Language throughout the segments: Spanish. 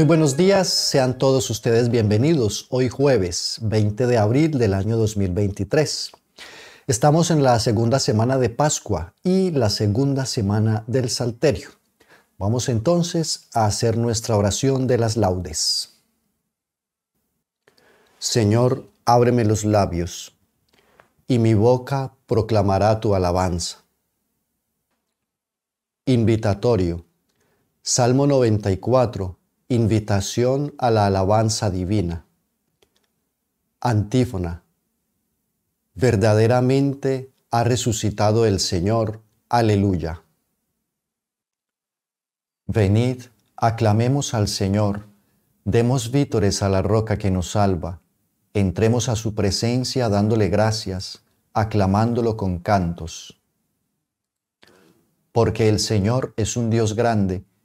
Muy buenos días, sean todos ustedes bienvenidos. Hoy jueves 20 de abril del año 2023. Estamos en la segunda semana de Pascua y la segunda semana del Salterio. Vamos entonces a hacer nuestra oración de las laudes. Señor, ábreme los labios, y mi boca proclamará tu alabanza. Invitatorio. Salmo 94 Invitación a la alabanza divina. Antífona. Verdaderamente ha resucitado el Señor. Aleluya. Venid, aclamemos al Señor, demos vítores a la roca que nos salva, entremos a su presencia dándole gracias, aclamándolo con cantos. Porque el Señor es un Dios grande,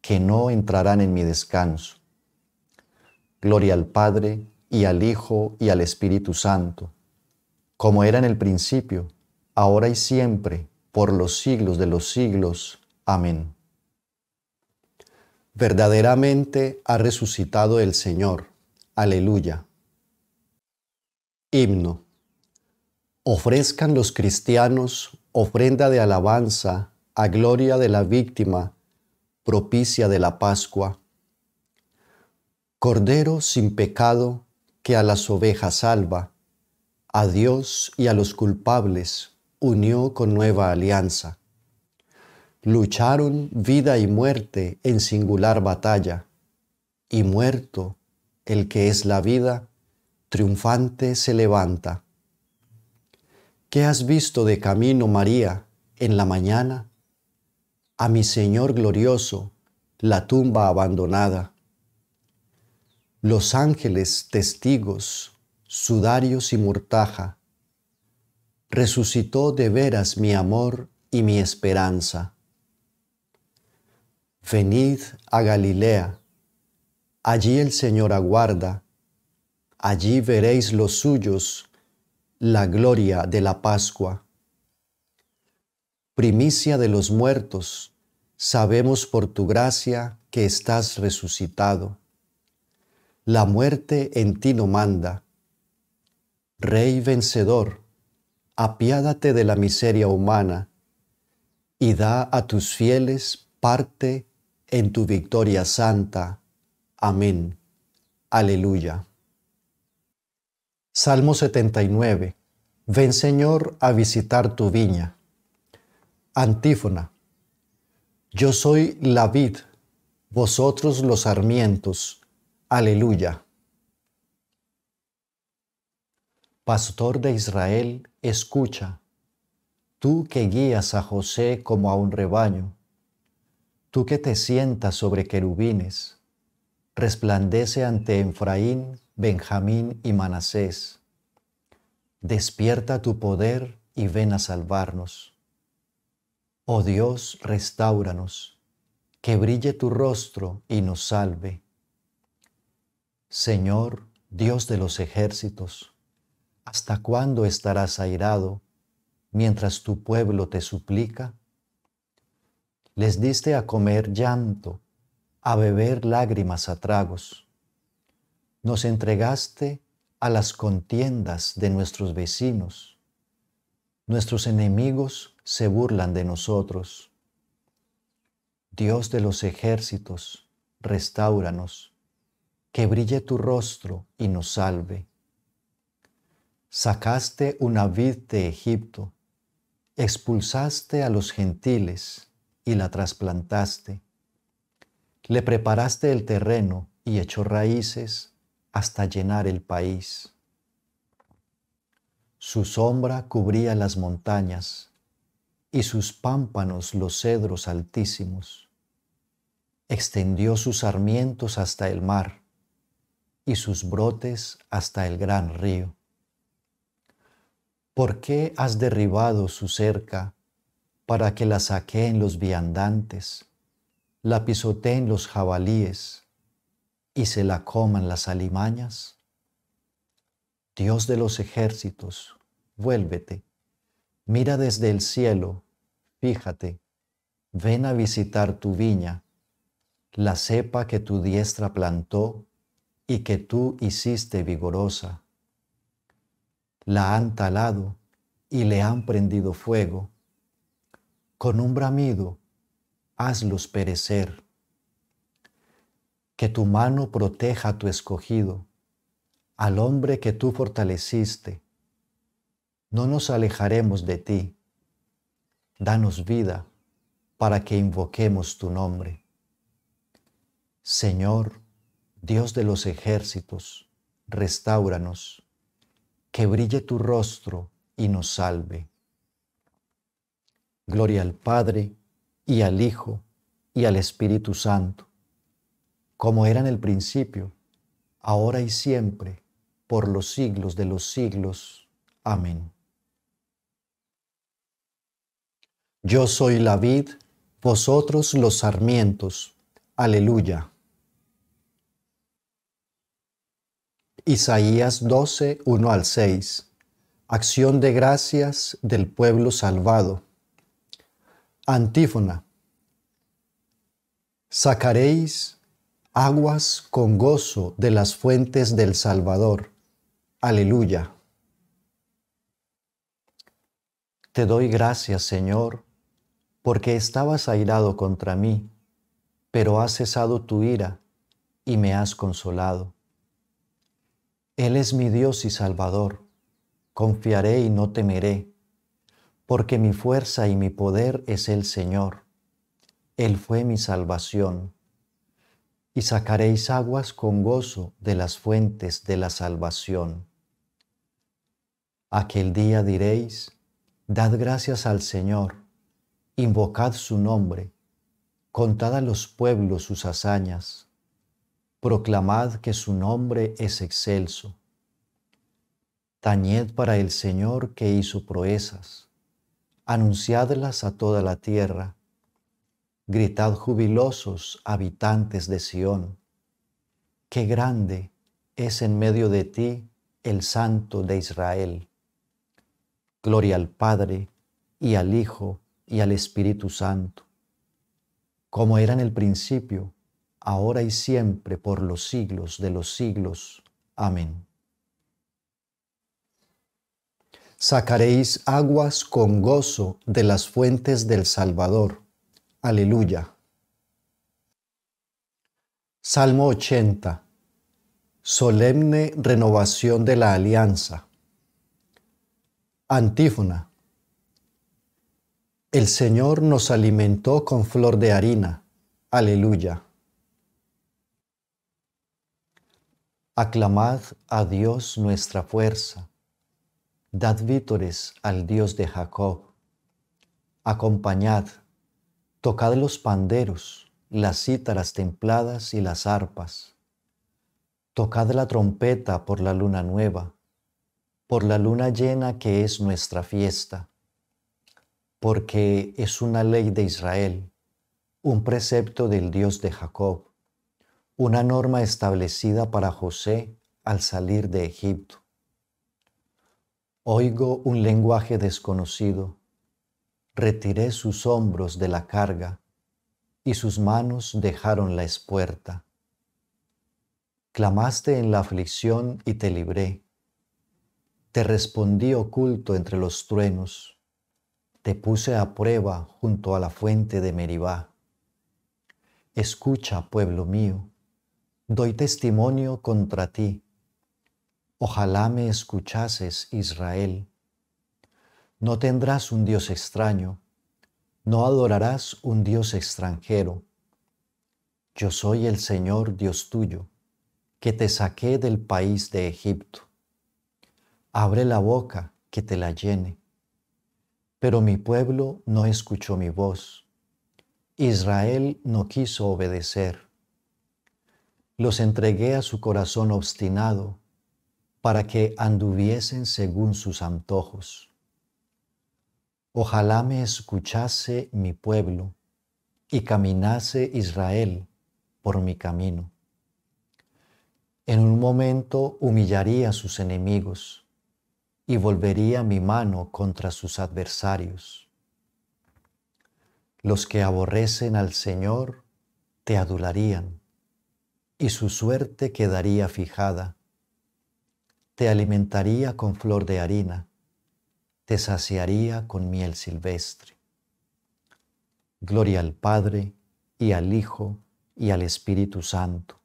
que no entrarán en mi descanso. Gloria al Padre y al Hijo y al Espíritu Santo, como era en el principio, ahora y siempre, por los siglos de los siglos. Amén. Verdaderamente ha resucitado el Señor. Aleluya. Himno. Ofrezcan los cristianos ofrenda de alabanza a gloria de la víctima propicia de la Pascua. Cordero sin pecado que a las ovejas salva, a Dios y a los culpables unió con nueva alianza. Lucharon vida y muerte en singular batalla, y muerto, el que es la vida, triunfante se levanta. ¿Qué has visto de camino, María, en la mañana? a mi Señor glorioso, la tumba abandonada. Los ángeles testigos, sudarios y mortaja, resucitó de veras mi amor y mi esperanza. Venid a Galilea, allí el Señor aguarda, allí veréis los suyos, la gloria de la Pascua primicia de los muertos, sabemos por tu gracia que estás resucitado. La muerte en ti no manda. Rey vencedor, apiádate de la miseria humana y da a tus fieles parte en tu victoria santa. Amén. Aleluya. Salmo 79. Ven Señor a visitar tu viña. Antífona. Yo soy la vid, vosotros los sarmientos. Aleluya. Pastor de Israel, escucha, tú que guías a José como a un rebaño, tú que te sientas sobre querubines, resplandece ante Efraín, Benjamín y Manasés. Despierta tu poder y ven a salvarnos. Oh Dios, restauranos, que brille tu rostro y nos salve. Señor, Dios de los ejércitos, ¿hasta cuándo estarás airado mientras tu pueblo te suplica? Les diste a comer llanto, a beber lágrimas a tragos. Nos entregaste a las contiendas de nuestros vecinos Nuestros enemigos se burlan de nosotros. Dios de los ejércitos, restauranos. Que brille tu rostro y nos salve. Sacaste una vid de Egipto, expulsaste a los gentiles y la trasplantaste. Le preparaste el terreno y echó raíces hasta llenar el país. Su sombra cubría las montañas y sus pámpanos los cedros altísimos. Extendió sus sarmientos hasta el mar y sus brotes hasta el gran río. ¿Por qué has derribado su cerca para que la saqueen los viandantes, la pisoteen los jabalíes y se la coman las alimañas? Dios de los ejércitos, vuélvete, mira desde el cielo, fíjate, ven a visitar tu viña, la cepa que tu diestra plantó y que tú hiciste vigorosa. La han talado y le han prendido fuego. Con un bramido, hazlos perecer. Que tu mano proteja a tu escogido al hombre que tú fortaleciste. No nos alejaremos de ti. Danos vida para que invoquemos tu nombre. Señor, Dios de los ejércitos, restauranos, que brille tu rostro y nos salve. Gloria al Padre, y al Hijo, y al Espíritu Santo, como era en el principio, ahora y siempre, por los siglos de los siglos. Amén. Yo soy la vid, vosotros los sarmientos. Aleluya. Isaías 12, 1 al 6. Acción de gracias del pueblo salvado. Antífona. Sacaréis aguas con gozo de las fuentes del Salvador Aleluya. Te doy gracias, Señor, porque estabas airado contra mí, pero has cesado tu ira y me has consolado. Él es mi Dios y Salvador, confiaré y no temeré, porque mi fuerza y mi poder es el Señor. Él fue mi salvación. Y sacaréis aguas con gozo de las fuentes de la salvación. Aquel día diréis, dad gracias al Señor, invocad su nombre, contad a los pueblos sus hazañas, proclamad que su nombre es excelso. Tañed para el Señor que hizo proezas, anunciadlas a toda la tierra, gritad jubilosos habitantes de Sión, qué grande es en medio de ti el Santo de Israel. Gloria al Padre y al Hijo y al Espíritu Santo, como era en el principio, ahora y siempre, por los siglos de los siglos. Amén. Sacaréis aguas con gozo de las fuentes del Salvador. Aleluya. Salmo 80. Solemne renovación de la alianza. Antífona. El Señor nos alimentó con flor de harina. Aleluya. Aclamad a Dios nuestra fuerza. Dad vítores al Dios de Jacob. Acompañad, tocad los panderos, las cítaras templadas y las arpas. Tocad la trompeta por la luna nueva por la luna llena que es nuestra fiesta, porque es una ley de Israel, un precepto del Dios de Jacob, una norma establecida para José al salir de Egipto. Oigo un lenguaje desconocido. Retiré sus hombros de la carga y sus manos dejaron la espuerta. Clamaste en la aflicción y te libré te respondí oculto entre los truenos, te puse a prueba junto a la fuente de Meribá. Escucha, pueblo mío, doy testimonio contra ti. Ojalá me escuchases, Israel. No tendrás un Dios extraño, no adorarás un Dios extranjero. Yo soy el Señor Dios tuyo, que te saqué del país de Egipto abre la boca que te la llene. Pero mi pueblo no escuchó mi voz. Israel no quiso obedecer. Los entregué a su corazón obstinado para que anduviesen según sus antojos. Ojalá me escuchase mi pueblo y caminase Israel por mi camino. En un momento humillaría a sus enemigos y volvería mi mano contra sus adversarios. Los que aborrecen al Señor te adularían, y su suerte quedaría fijada. Te alimentaría con flor de harina, te saciaría con miel silvestre. Gloria al Padre, y al Hijo, y al Espíritu Santo,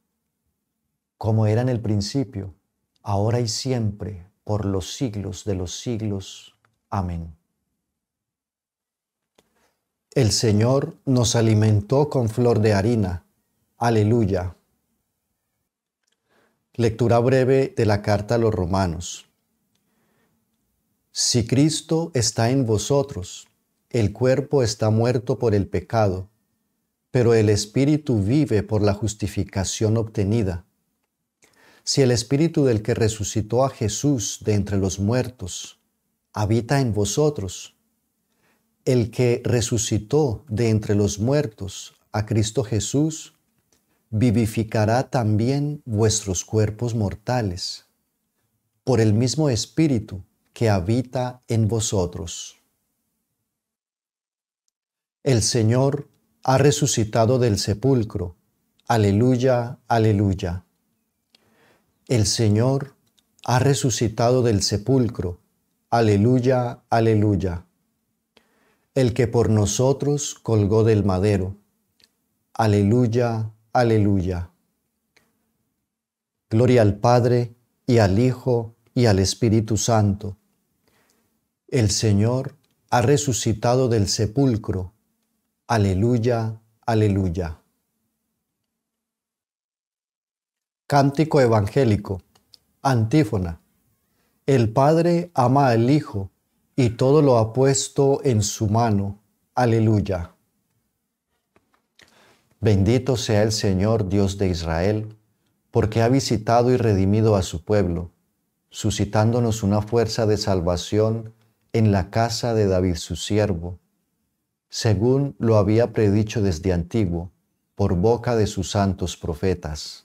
como era en el principio, ahora y siempre, por los siglos de los siglos. Amén. El Señor nos alimentó con flor de harina. Aleluya. Lectura breve de la carta a los romanos. Si Cristo está en vosotros, el cuerpo está muerto por el pecado, pero el Espíritu vive por la justificación obtenida si el Espíritu del que resucitó a Jesús de entre los muertos habita en vosotros, el que resucitó de entre los muertos a Cristo Jesús, vivificará también vuestros cuerpos mortales, por el mismo Espíritu que habita en vosotros. El Señor ha resucitado del sepulcro. Aleluya, aleluya. El Señor ha resucitado del sepulcro. Aleluya, aleluya. El que por nosotros colgó del madero. Aleluya, aleluya. Gloria al Padre y al Hijo y al Espíritu Santo. El Señor ha resucitado del sepulcro. Aleluya, aleluya. Cántico Evangélico. Antífona. El Padre ama al Hijo y todo lo ha puesto en su mano. Aleluya. Bendito sea el Señor Dios de Israel, porque ha visitado y redimido a su pueblo, suscitándonos una fuerza de salvación en la casa de David su siervo, según lo había predicho desde antiguo, por boca de sus santos profetas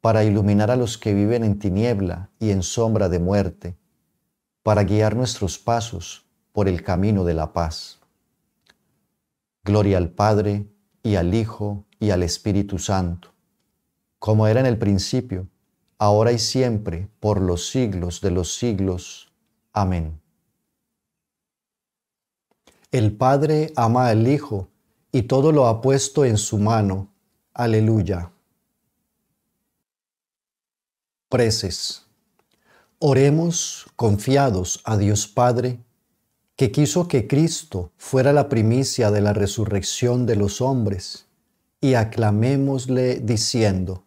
para iluminar a los que viven en tiniebla y en sombra de muerte, para guiar nuestros pasos por el camino de la paz. Gloria al Padre, y al Hijo, y al Espíritu Santo, como era en el principio, ahora y siempre, por los siglos de los siglos. Amén. El Padre ama al Hijo, y todo lo ha puesto en su mano. Aleluya preces. Oremos confiados a Dios Padre, que quiso que Cristo fuera la primicia de la resurrección de los hombres, y aclamémosle diciendo,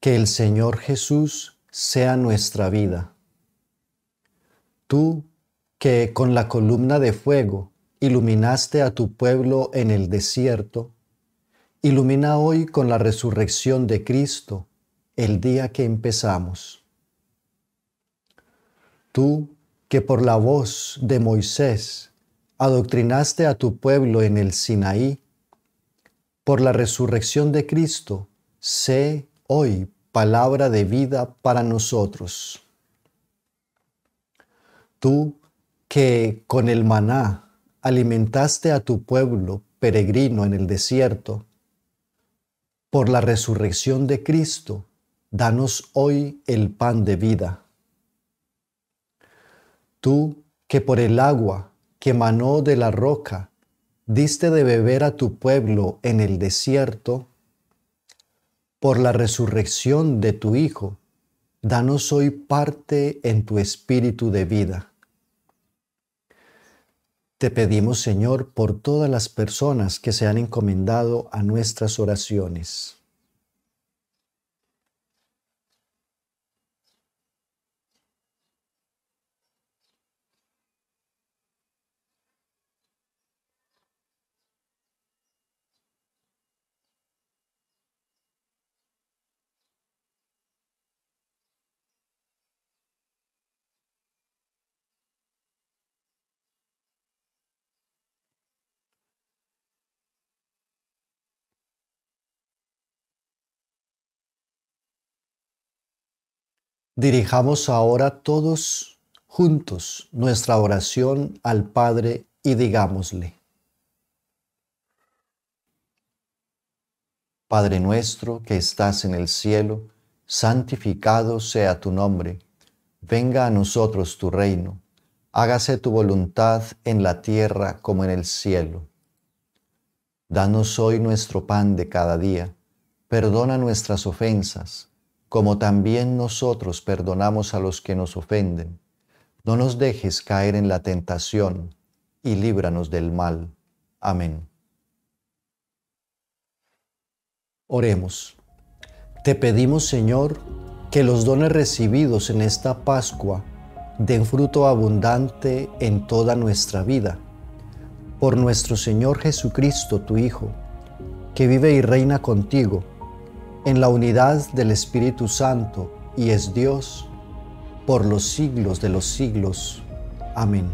que el Señor Jesús sea nuestra vida. Tú que con la columna de fuego iluminaste a tu pueblo en el desierto, ilumina hoy con la resurrección de Cristo el día que empezamos. Tú que por la voz de Moisés adoctrinaste a tu pueblo en el Sinaí, por la resurrección de Cristo, sé hoy palabra de vida para nosotros. Tú que con el maná alimentaste a tu pueblo peregrino en el desierto, por la resurrección de Cristo, danos hoy el pan de vida. Tú que por el agua que manó de la roca diste de beber a tu pueblo en el desierto, por la resurrección de tu Hijo, danos hoy parte en tu espíritu de vida. Te pedimos, Señor, por todas las personas que se han encomendado a nuestras oraciones. Dirijamos ahora todos juntos nuestra oración al Padre y digámosle. Padre nuestro que estás en el cielo, santificado sea tu nombre, venga a nosotros tu reino, hágase tu voluntad en la tierra como en el cielo. Danos hoy nuestro pan de cada día, perdona nuestras ofensas como también nosotros perdonamos a los que nos ofenden. No nos dejes caer en la tentación, y líbranos del mal. Amén. Oremos. Te pedimos, Señor, que los dones recibidos en esta Pascua den fruto abundante en toda nuestra vida. Por nuestro Señor Jesucristo, tu Hijo, que vive y reina contigo en la unidad del Espíritu Santo y es Dios, por los siglos de los siglos. Amén.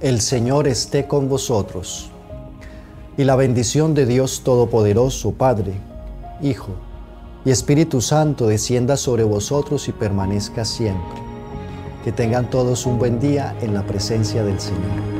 El Señor esté con vosotros. Y la bendición de Dios Todopoderoso, Padre, Hijo y Espíritu Santo descienda sobre vosotros y permanezca siempre. Que tengan todos un buen día en la presencia del Señor.